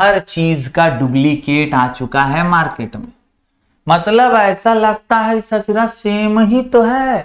हर चीज का डुप्लीकेट आ चुका है मार्केट में मतलब ऐसा लगता है सचरा सेम ही तो है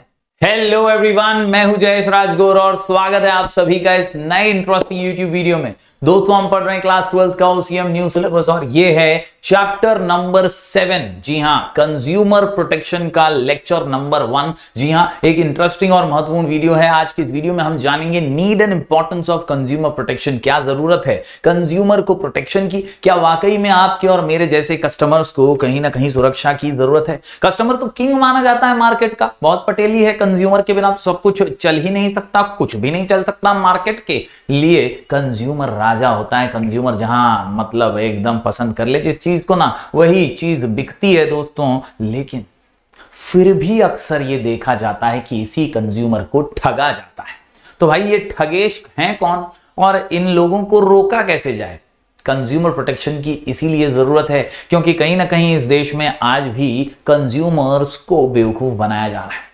हेलो एवरीवन मैं हूं जयेश राजगोर और स्वागत है आप सभी का इस नए इंटरेस्टिंग यूट्यूब वीडियो में दोस्तों हम पढ़ रहे हैं क्लास ट्वेल्थ का ओसीएम न्यू सिलेबस और ये है चैप्टर नंबर सेवन जी हां कंज्यूमर प्रोटेक्शन का लेक्चर नंबर वन जी हां एक इंटरेस्टिंग और महत्वपूर्ण वीडियो है आज की इस वीडियो में हम जानेंगे need and importance of consumer protection क्या जरूरत है कंज्यूमर को प्रोटेक्शन की क्या वाकई में आपके और मेरे जैसे कस्टमर्स को कहीं ना कहीं सुरक्षा की जरूरत है कस्टमर तो किंग माना जाता है मार्केट का बहुत पटेली है कंज्यूमर के बिना तो सब कुछ चल ही नहीं सकता कुछ भी नहीं चल सकता मार्केट के लिए कंज्यूमर राजा होता है कंज्यूमर जहां मतलब एकदम पसंद कर ले जिस चीज को ना वही चीज बिकती है दोस्तों लेकिन फिर भी अक्सर ये देखा जाता है कि इसी कंज्यूमर को ठगा जाता है तो भाई ये ठगेश हैं कौन और इन लोगों को रोका कैसे जाए कंज्यूमर प्रोटेक्शन की इसीलिए जरूरत है क्योंकि कहीं ना कहीं इस देश में आज भी कंज्यूमर्स को बेवकूफ बनाया जा रहा है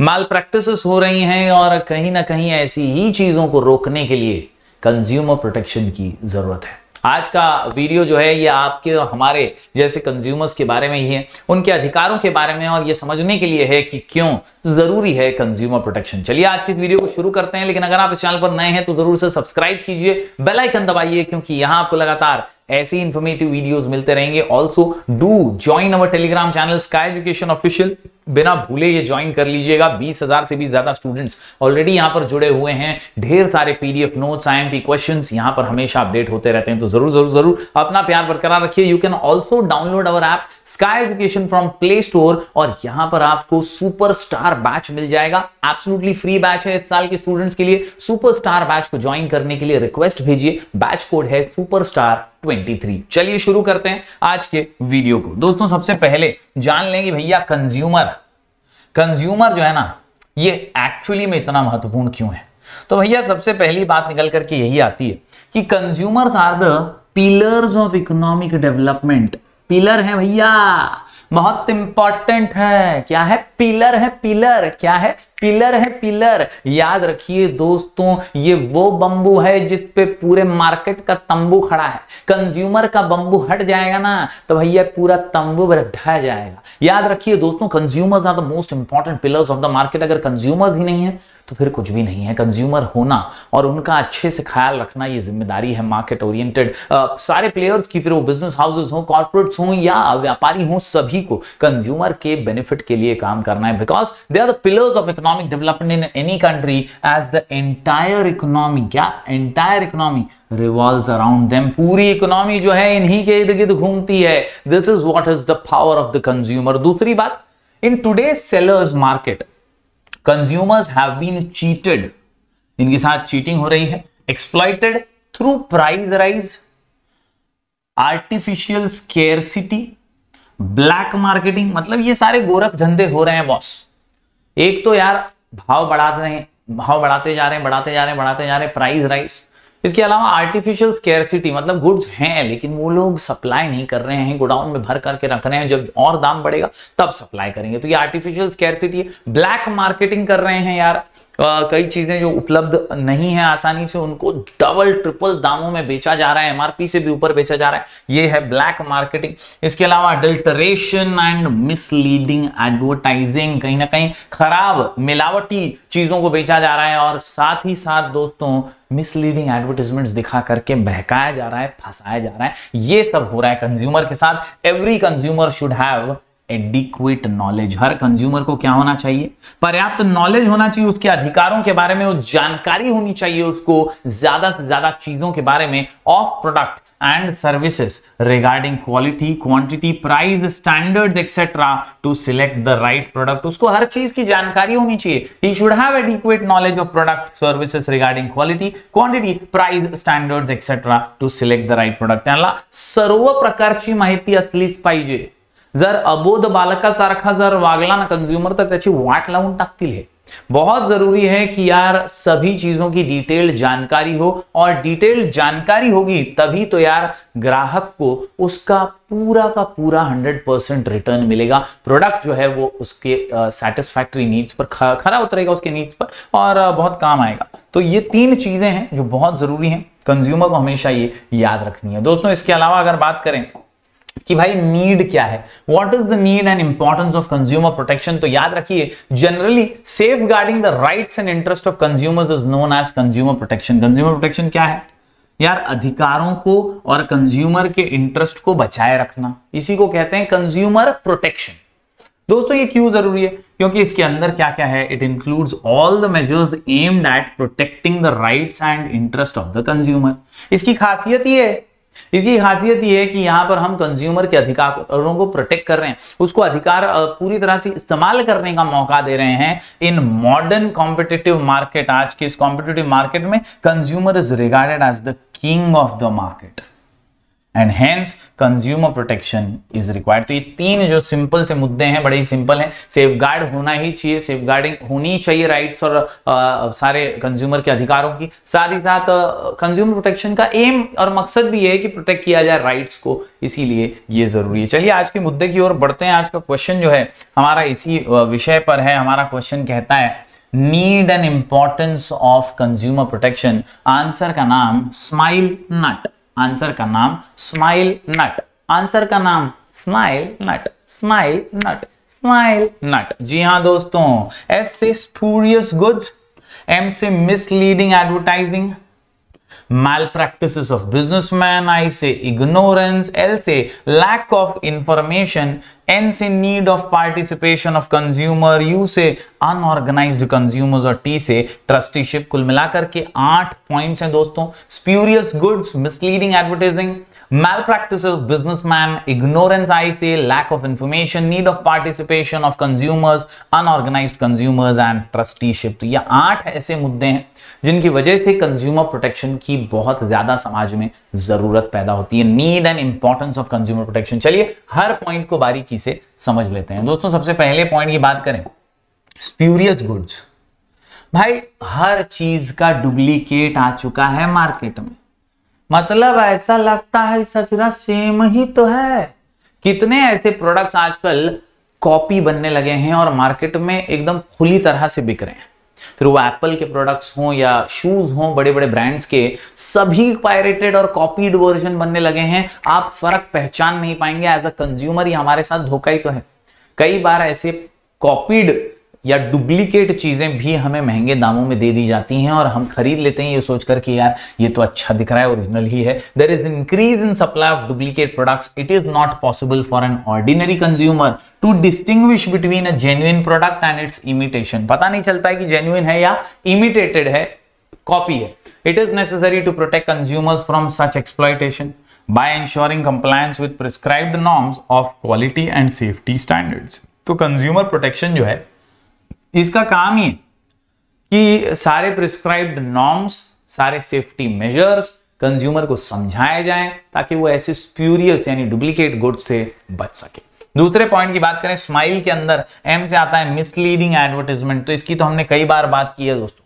माल प्रैक्टिस हो रही हैं और कहीं ना कहीं ऐसी ही चीज़ों को रोकने के लिए कंज्यूमर प्रोटेक्शन की ज़रूरत है आज का वीडियो जो है ये आपके और हमारे जैसे कंज्यूमर्स के बारे में ही है उनके अधिकारों के बारे में और ये समझने के लिए है कि क्यों जरूरी है कंज्यूमर प्रोटेक्शन चलिए आज के इस वीडियो को शुरू करते हैं लेकिन अगर आप इस चैनल पर नए हैं तो जरूर से सब्सक्राइब कीजिए बेल आइकन दबाइए क्योंकि यहां आपको लगातार ऐसी इंफॉर्मेटिव वीडियोज मिलते रहेंगे also do join our Telegram channel Sky Education official बिना भूले ये ज्वाइन कर लीजिएगा बीस हजार से भी ज्यादा स्टूडेंट्स ऑलरेडी यहां पर जुड़े हुए हैं ढेर सारे पीडीएफ नोट्स आईएमपी क्वेश्चंस यहां पर हमेशा अपडेट होते रहते हैं तो जरूर जरूर जरूर अपना प्यार बरकरार रखिए you can also download our app Sky Education from Play Store और यहां पर आपको सुपर स्टार बैच मिल जाएगा एब्सोलूटली फ्री बैच है इस साल के स्टूडेंट्स के लिए सुपर स्टार बैच को ज्वाइन करने के लिए रिक्वेस्ट भेजिए बैच कोड है सुपर स्टार 23 चलिए शुरू करते हैं आज के वीडियो को दोस्तों सबसे पहले जान लेंगे भैया कंज्यूमर कंज्यूमर जो है ना ये एक्चुअली में इतना महत्वपूर्ण क्यों है तो भैया सबसे पहली बात निकल करके यही आती है कि consumers are the pillars of economic development pillar है भैया बहुत इंपॉर्टेंट है क्या है पिलर है पिलर क्या है पिलर है पिलर याद रखिए दोस्तों ये वो बंबू है जिस पे पूरे मार्केट का तंबू खड़ा है कंज्यूमर का बंबू हट जाएगा ना तो भैया पूरा तंबू ढह जाएगा याद रखिए दोस्तों consumers are the most important pillars of the market अगर कंज्यूमर्स ही नहीं है तो फिर कुछ भी नहीं है कंज्यूमर होना और उनका अच्छे से ख्याल रखना ये जिम्मेदारी है मार्केट ओरिएंटेड सारे प्लेयर्स की फिर वो बिजनेस हाउसेस हो कॉर्पोरेट्स हो या व्यापारी हो सभी को कंज्यूमर के बेनिफिट के लिए काम करना है because they are the pillars of economic economic development in any country as the entire economy क्या entire economy revolves around them puri economy jo hai inhi ke इर्द गिर्द घूमती hai this is what is the power of the consumer dusri baat in today's sellers market consumers have been cheated inke sath cheating ho rahi hai exploited through price rise artificial scarcity black marketing मतलब ये सारे गोरख धंधे हो रहे हैं boss एक तो यार भाव बढ़ाते हैं भाव बढ़ाते जा रहे हैं बढ़ाते जा रहे हैं बढ़ाते जा रहे हैं प्राइस राइस इसके अलावा आर्टिफिशियल स्केरसिटी मतलब गुड्स हैं लेकिन वो लोग सप्लाई नहीं कर रहे हैं गोडाउन में भर करके रख रहे हैं जब और दाम बढ़ेगा तब सप्लाई करेंगे तो ये आर्टिफिशियल स्केरसिटी है ब्लैक मार्केटिंग कर रहे हैं यार कई चीजें जो उपलब्ध नहीं है आसानी से उनको डबल ट्रिपल दामों में बेचा जा रहा है एमआरपी से भी ऊपर बेचा जा रहा है ये है ब्लैक मार्केटिंग इसके अलावा अडल्टरेशन एंड मिसलीडिंग एडवर्टाइजिंग कहीं ना कहीं खराब मिलावटी चीजों को बेचा जा रहा है और साथ ही साथ दोस्तों मिसलीडिंग एडवर्टीजमेंट दिखा करके बहकाया जा रहा है फंसाया जा रहा है ये सब हो रहा है कंज्यूमर के साथ every consumer should have adequate knowledge हर कंज्यूमर को क्या होना चाहिए पर्याप्त नॉलेज होना चाहिए उसके अधिकारों के बारे में जानकारी होनी चाहिए उसको ज्यादा से ज्यादा चीजों के बारे में of product and services regarding quality quantity price standards etcetera to select the right product उसको हर चीज की जानकारी होनी चाहिए he should have adequate knowledge of product services regarding quality quantity price standards etcetera to select the right product सर्व प्रकार की महत्ति पाहिजे जर अबोध सारखा जर वागला ना कंज्यूमर तो त्याची वाट लावून बहुत जरूरी है कि यार सभी चीजों की डिटेल जानकारी हो और डिटेल जानकारी होगी तभी तो यार ग्राहक को उसका पूरा का पूरा 100 परसेंट रिटर्न मिलेगा प्रोडक्ट जो है वो उसके सेटिस्फैक्ट्री नीड्स पर खरा उतरेगा उसके नीड्स पर और uh, बहुत काम आएगा तो ये तीन चीजें हैं जो बहुत जरूरी हैं कंज्यूमर को हमेशा ये याद रखनी है दोस्तों इसके अलावा अगर बात करें कि भाई नीड क्या है what is the need and importance of consumer protection तो याद रखिए generally safeguarding the right and interest of consumers is known as consumer protection consumer protection क्या है यार अधिकारों को और कंज्यूमर के इंटरेस्ट को बचाए रखना इसी को कहते हैं कंज्यूमर प्रोटेक्शन दोस्तों ये क्यों जरूरी है क्योंकि इसके अंदर क्या क्या है it includes all the measures aimed at protecting the rights and interest of the consumer इसकी खासियत ये है इसकी खासियत यह है कि यहां पर हम कंज्यूमर के अधिकारों को प्रोटेक्ट कर रहे हैं उसको अधिकार पूरी तरह से इस्तेमाल करने का मौका दे रहे हैं इन मॉडर्न कॉम्पिटेटिव मार्केट आज के इस कॉम्पिटेटिव मार्केट में consumer is regarded as the king of the market and hence consumer protection is required तो ये तीन जो सिंपल से मुद्दे हैं बड़े ही सिंपल हैं सेफ गार्ड होना ही चाहिए सेफ गार्डिंग होनी चाहिए राइट्स और आ, सारे कंज्यूमर के अधिकारों की साथ ही साथ कंज्यूमर प्रोटेक्शन का एम और मकसद भी है कि प्रोटेक्ट किया जाए राइट्स को इसीलिए ये जरूरी है चलिए आज के मुद्दे की ओर बढ़ते हैं आज का क्वेश्चन जो है हमारा इसी विषय पर है हमारा क्वेश्चन कहता है need and importance of consumer protection answer का नाम स्माइल नट आंसर का नाम स्माइल नट आंसर का नाम smile nut smile nut smile nut जी हाँ दोस्तों एस से स्पूरियस गुड्स एम से misleading advertising malpractice of businessman I से इग्नोरेंस एल से लैक ऑफ इंफॉर्मेशन एन से need of participation of consumer U से अनऑर्गेनाइज कंज्यूमर और टी से ट्रस्टीशिप कुल मिलाकर के आठ पॉइंट हैं दोस्तों spurious goods misleading advertising practice businessman ignorance I से lack of information need of participation of consumers unorganised consumers and trusteeship तो ये आठ ऐसे मुद्दे हैं जिनकी वजह से कंज्यूमर प्रोटेक्शन की बहुत ज्यादा समाज में जरूरत पैदा होती है need and importance of consumer protection चलिए हर पॉइंट को बारीकी से समझ लेते हैं दोस्तों सबसे पहले पॉइंट की बात करें स्प्यूरियस गुड्स भाई हर चीज का डुप्लीकेट आ चुका है मार्केट में मतलब ऐसा लगता है ससुरा सेम ही तो है कितने ऐसे प्रोडक्ट्स आजकल कॉपी बनने लगे हैं और मार्केट में एकदम खुली तरह से बिक रहे हैं फिर वो एप्पल के प्रोडक्ट्स हों या शूज हों बड़े बड़े ब्रांड्स के सभी पायरेटेड और कॉपीड वर्जन बनने लगे हैं आप फर्क पहचान नहीं पाएंगे एज अ कंज्यूमर ये हमारे साथ धोखा ही तो है कई बार ऐसे कॉपीड या डुप्लीकेट चीज़ें भी हमें महंगे दामों में दे दी जाती हैं और हम खरीद लेते हैं ये सोचकर कि यार ये तो अच्छा दिख रहा है ओरिजिनल ही है there is increase in supply of duplicate products it is not possible for an ordinary consumer to distinguish between a genuine product and its imitation पता नहीं चलता है कि जेन्युन है या इमिटेटेड है कॉपी है it is necessary to protect consumers from such exploitation by ensuring compliance with prescribed norms of quality and safety standards तो कंज्यूमर प्रोटेक्शन जो है इसका काम ही कि सारे प्रिस्क्राइब्ड नॉर्म्स सारे सेफ्टी मेजर्स कंज्यूमर को समझाया जाए ताकि वो ऐसे स्प्यूरियस यानी डुप्लीकेट गुड्स से बच सके दूसरे पॉइंट की बात करें स्माइल के अंदर एम से आता है मिसलीडिंग एडवर्टीजमेंट तो इसकी तो हमने कई बार बात की है दोस्तों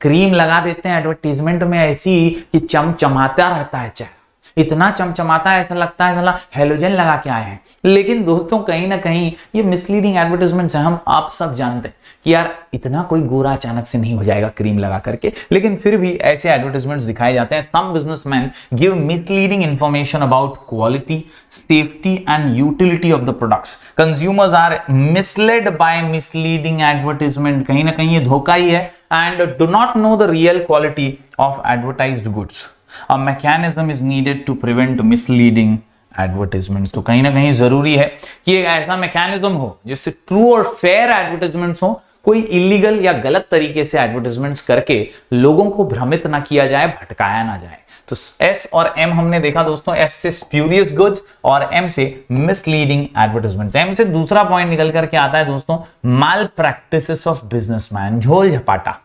क्रीम लगा देते हैं एडवर्टीजमेंट में ऐसी कि चमचमाता रहता है चेहरा इतना चमचमाता है ऐसा लगता है साला हेलोजन लगा के आए हैं लेकिन दोस्तों कहीं ना कहीं ये मिसलीडिंग एडवर्टीजमेंट हैं हम आप सब जानते हैं कि यार इतना कोई गोरा अचानक से नहीं हो जाएगा क्रीम लगा करके लेकिन फिर भी ऐसे एडवर्टीजमेंट्स दिखाए जाते हैं some businessmen give misleading information about quality safety and utility of the products consumers are misled by misleading advertisement कहीं ना कहीं ये धोखा ही है and do not know the real quality of advertise goods a mechanism is needed to prevent misleading advertisement तो कहीं ना कहीं जरूरी है कि एक ऐसा मैकेनिज्म हो जिससे ट्रू और फेयर एडवर्टीजमेंट हो कोई इलीगल या गलत तरीके से एडवर्टीजमेंट करके लोगों को भ्रमित ना किया जाए भटकाया ना जाए तो एस और एम हमने देखा दोस्तों एस से स्प्यूरियस गुड्स और एम से मिसलीडिंग एडवर्टीजमेंट एम से दूसरा पॉइंट निकल करके आता है दोस्तों माल प्रैक्टिस ऑफ बिजनेसमैन झोल झपाटा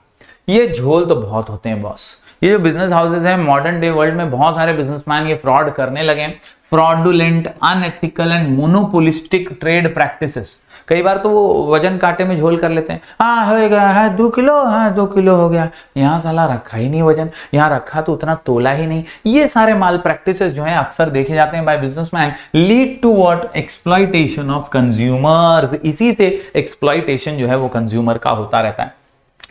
ये झोल तो बहुत होते हैं बॉस ये जो बिजनेस हाउसेज हैं मॉडर्न डे वर्ल्ड में बहुत सारे बिजनेसमैन ये फ्रॉड करने लगे हैं fraudulent unethical and monopolistic trade practice कई बार तो वो वजन काटे में झोल कर लेते हैं हाँ हो गया है हाँ, दो किलो है हाँ, दो किलो हो गया यहाँ साला रखा ही नहीं वजन यहाँ रखा तो उतना तोला ही नहीं ये सारे माल प्रैक्टिस जो है अक्सर देखे जाते हैं by businessmen lead to what exploitation of consumers इसी से एक्सप्लाइटेशन जो है वो कंज्यूमर का होता रहता है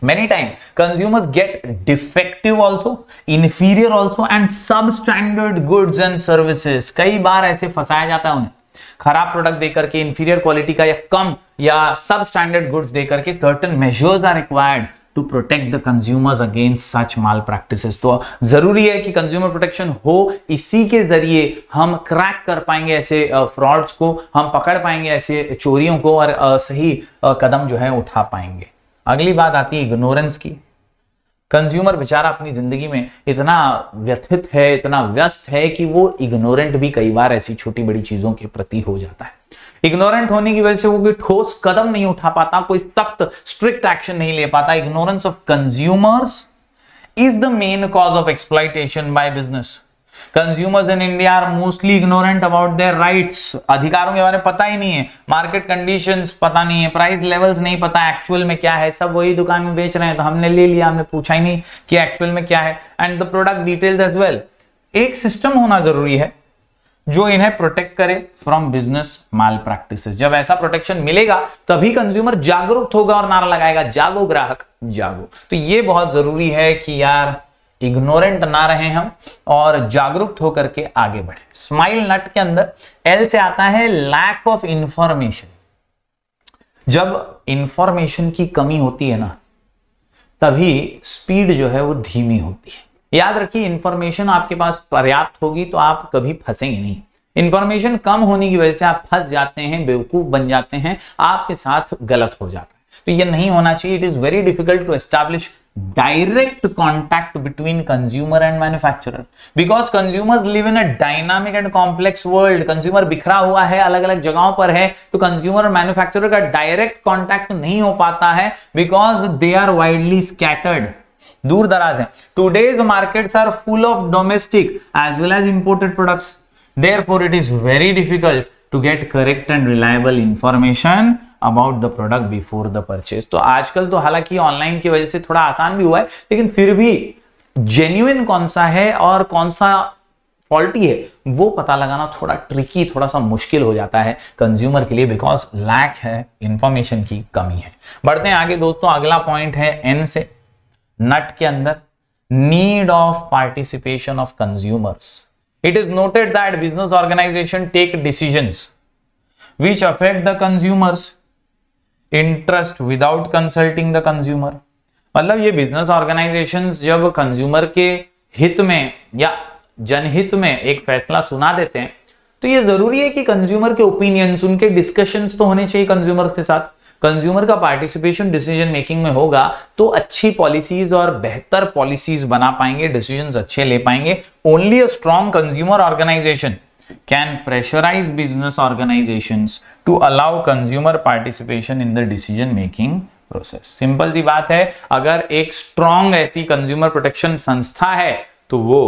many times consumers get defective also inferior also and substandard goods and services कई बार ऐसे फंसाया जाता है खराब प्रोडक्ट देकर के इंफीरियर क्वालिटी का या कम या सब स्टैंडर्ड गुड्स देकर के certain measures are required to protect the consumers against such malpractices तो जरूरी है कि कंज्यूमर प्रोटेक्शन हो इसी के जरिए हम क्रैक कर पाएंगे ऐसे फ्रॉड्स को हम पकड़ पाएंगे ऐसे चोरियों को और सही कदम जो है उठा पाएंगे अगली बात आती है इग्नोरेंस की कंज्यूमर बेचारा अपनी जिंदगी में इतना व्यथित है इतना व्यस्त है कि वो इग्नोरेंट भी कई बार ऐसी छोटी बड़ी चीजों के प्रति हो जाता है इग्नोरेंट होने की वजह से वो कोई ठोस कदम नहीं उठा पाता कोई सख्त स्ट्रिक्ट एक्शन नहीं ले पाता ignorance of consumers is the main cause of exploitation by business consumers in India are mostly ignorant about their rights अधिकारों के बारे में पता ही नहीं है मार्केट कंडीशन पता नहीं है प्राइस लेवल्स नहीं पता एक्चुअल में क्या है सब वही दुकान में बेच रहे हैं तो हमने ले लिया हमने पूछा ही नहीं कि एक्चुअल में क्या है and the product details as well एक सिस्टम होना जरूरी है जो इन्हें प्रोटेक्ट करे फ्रॉम बिजनेस माल प्रैक्टिस जब ऐसा प्रोटेक्शन मिलेगा तभी कंज्यूमर जागरूक होगा और नारा लगाएगा जागो ग्राहक जागो तो ये बहुत जरूरी है कि यार इग्नोरेंट ना रहे हम और जागरूक होकर के आगे बढ़े स्माइल नट के अंदर एल से आता है लैक ऑफ इंफॉर्मेशन जब इंफॉर्मेशन की कमी होती है ना तभी स्पीड जो है वो धीमी होती है याद रखिए इंफॉर्मेशन आपके पास पर्याप्त होगी तो आप कभी फंसेंगे नहीं इंफॉर्मेशन कम होने की वजह से आप फंस जाते हैं बेवकूफ बन जाते हैं आपके साथ गलत हो जाता है तो ये नहीं होना चाहिए it is very difficult to establish direct contact between consumer and manufacturer because consumers live in a dynamic and complex world consumer बिखरा हुआ है अलग अलग जगहों पर है तो consumer और manufacturer का direct contact नहीं हो पाता है because they are widely scattered दूर दराज है today's markets are full of domestic as well as imported products therefore it is very difficult to get correct and reliable information about the product before the purchase तो आजकल तो हालांकि online की वजह से थोड़ा आसान भी हुआ है लेकिन फिर भी जेन्यून कौन सा है और कौन सा फॉल्टी है वो पता लगाना थोड़ा ट्रिकी थोड़ा सा मुश्किल हो जाता है कंज्यूमर के लिए बिकॉज लैक है इंफॉर्मेशन की कमी है बढ़ते हैं आगे दोस्तों अगला पॉइंट है एन से नट के अंदर need of participation of consumers it is noted that business organisation take decision which affect the consumers interest without consulting the consumer मतलब ये बिजनेस ऑर्गेनाइजेशन जब कंज्यूमर के हित में या जनहित में एक फैसला सुना देते हैं तो ये जरूरी है कि कंज्यूमर के ओपिनियंस उनके डिस्कशंस तो होने चाहिए कंज्यूमर के साथ कंज्यूमर का पार्टिसिपेशन डिसीजन मेकिंग में होगा तो अच्छी पॉलिसीज और बेहतर पॉलिसीज बना पाएंगे डिसीजन अच्छे ले पाएंगे only a strong consumer organisation can pressurize business organizations to allow consumer participation in the decision making process simple सी बात है अगर एक स्ट्रॉन्ग ऐसी कंज्यूमर प्रोटेक्शन संस्था है तो वो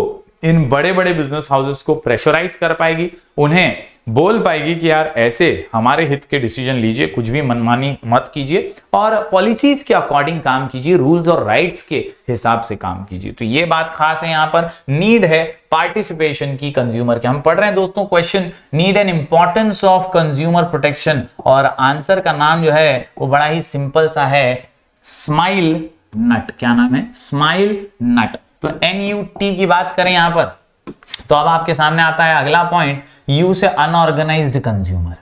इन बड़े बड़े बिजनेस हाउसेस को प्रेशराइज कर पाएगी उन्हें बोल पाएगी कि यार ऐसे हमारे हित के डिसीजन लीजिए कुछ भी मनमानी मत कीजिए और पॉलिसीज के अकॉर्डिंग काम कीजिए रूल्स और राइट्स के हिसाब से काम कीजिए तो ये बात खास है यहाँ पर नीड है पार्टिसिपेशन की कंज्यूमर के हम पढ़ रहे हैं दोस्तों question need and importance of consumer protection और आंसर का नाम जो है वो बड़ा ही सिंपल सा है स्माइल नट क्या नाम है स्माइल नट तो एन यू टी की बात करें यहां पर तो अब आपके सामने आता है अगला पॉइंट यू से अनऑर्गेनाइज कंज्यूमर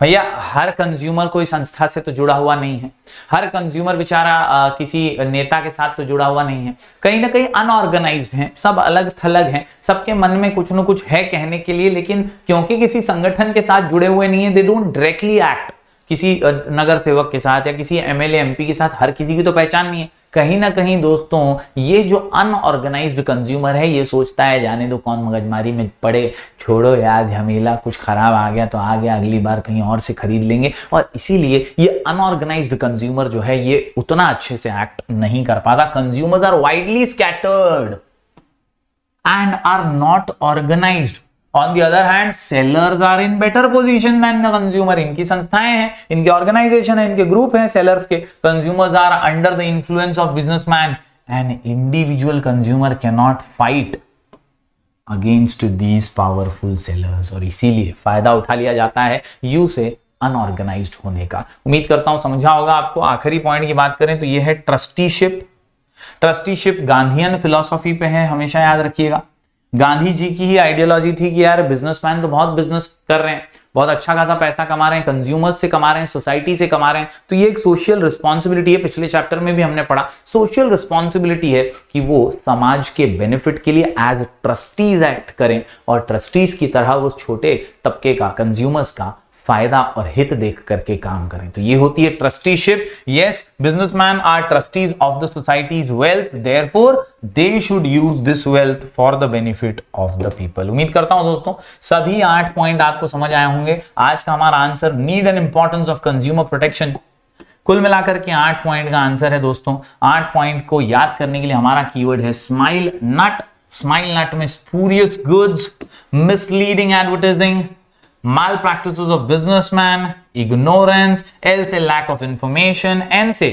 भैया हर कंज्यूमर कोई संस्था से तो जुड़ा हुआ नहीं है हर कंज्यूमर बेचारा किसी नेता के साथ तो जुड़ा हुआ नहीं है कहीं ना कहीं अनऑर्गेनाइज्ड हैं सब अलग थलग हैं सबके मन में कुछ ना कुछ है कहने के लिए लेकिन क्योंकि किसी संगठन के साथ जुड़े हुए नहीं है दे डोंट डायरेक्टली एक्ट किसी नगर सेवक के साथ या किसी एमएलए एमपी के साथ हर किसी की तो पहचान नहीं है कहीं ना कहीं दोस्तों ये जो अनऑर्गेनाइज कंज्यूमर है ये सोचता है जाने दो कौन मगजमारी में पड़े छोड़ो यार झमेला कुछ खराब आ गया तो आ गया अगली बार कहीं और से खरीद लेंगे और इसीलिए ये अनऑर्गेनाइज कंज्यूमर जो है ये उतना अच्छे से एक्ट नहीं कर पाता consumers are widely scattered and are not organised on the other hand sellers are in better position than the consumer इनकी संस्थाएं हैं इनके ऑर्गेनाइजेशन है इनके ग्रुप है सेलर्स के consumers are under the influence of man an individual consumer can not fight against these powerful sellers और इसीलिए फायदा उठा लिया जाता है यू से अनऑर्गेनाइज होने का उम्मीद करता हूं समझा होगा आपको आखिरी पॉइंट की बात करें तो यह है ट्रस्टीशिप ट्रस्टीशिप गांधीयन फिलोसॉफी पे है हमेशा याद रखिएगा गांधी जी की ही आइडियोलॉजी थी कि यार बिजनेसमैन तो बहुत बिजनेस कर रहे हैं बहुत अच्छा खासा पैसा कमा रहे हैं कंज्यूमर्स से कमा रहे हैं सोसाइटी से कमा रहे हैं तो ये एक सोशल रिस्पॉन्सिबिलिटी है पिछले चैप्टर में भी हमने पढ़ा सोशल रिस्पॉन्सिबिलिटी है कि वो समाज के बेनिफिट के लिए एज ट्रस्टीज एक्ट करें और ट्रस्टीज की तरह वो छोटे तबके का कंज्यूमर्स का फायदा और हित देख करके काम करें तो ये होती है trusteeship yes businessman are trustees of the society's wealth therefore they should use this wealth for the benefit of the people उम्मीद करता हूं दोस्तों सभी आठ पॉइंट आपको समझ आए होंगे आज का हमारा answer need and importance of consumer protection कुल मिलाकर के आठ पॉइंट का आंसर है दोस्तों आठ पॉइंट को याद करने के लिए हमारा कीवर्ड है स्माइल नट स्माइल नट में spurious goods misleading advertising malpractice of businessman ignorance L से लैक ऑफ इंफॉर्मेशन एन से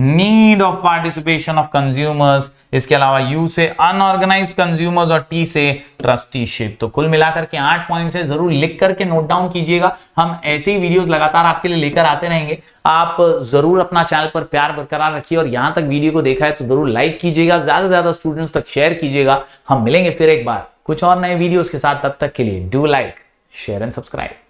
need of participation of consumers इसके अलावा यू से अनऑर्गेनाइज कंज्यूमर्स और टी से ट्रस्टीशिप तो कुल मिलाकर के आठ पॉइंट्स है जरूर लिख करके नोट डाउन कीजिएगा हम ऐसे ही वीडियोस लगातार आपके लिए लेकर आते रहेंगे आप जरूर अपना चैनल पर प्यार बरकरार रखिए और यहां तक वीडियो को देखा है तो जरूर लाइक कीजिएगा ज्यादा से ज्यादा स्टूडेंट्स तक शेयर कीजिएगा हम मिलेंगे फिर एक बार कुछ और नए वीडियोज के साथ तब तक के लिए do like share and subscribe.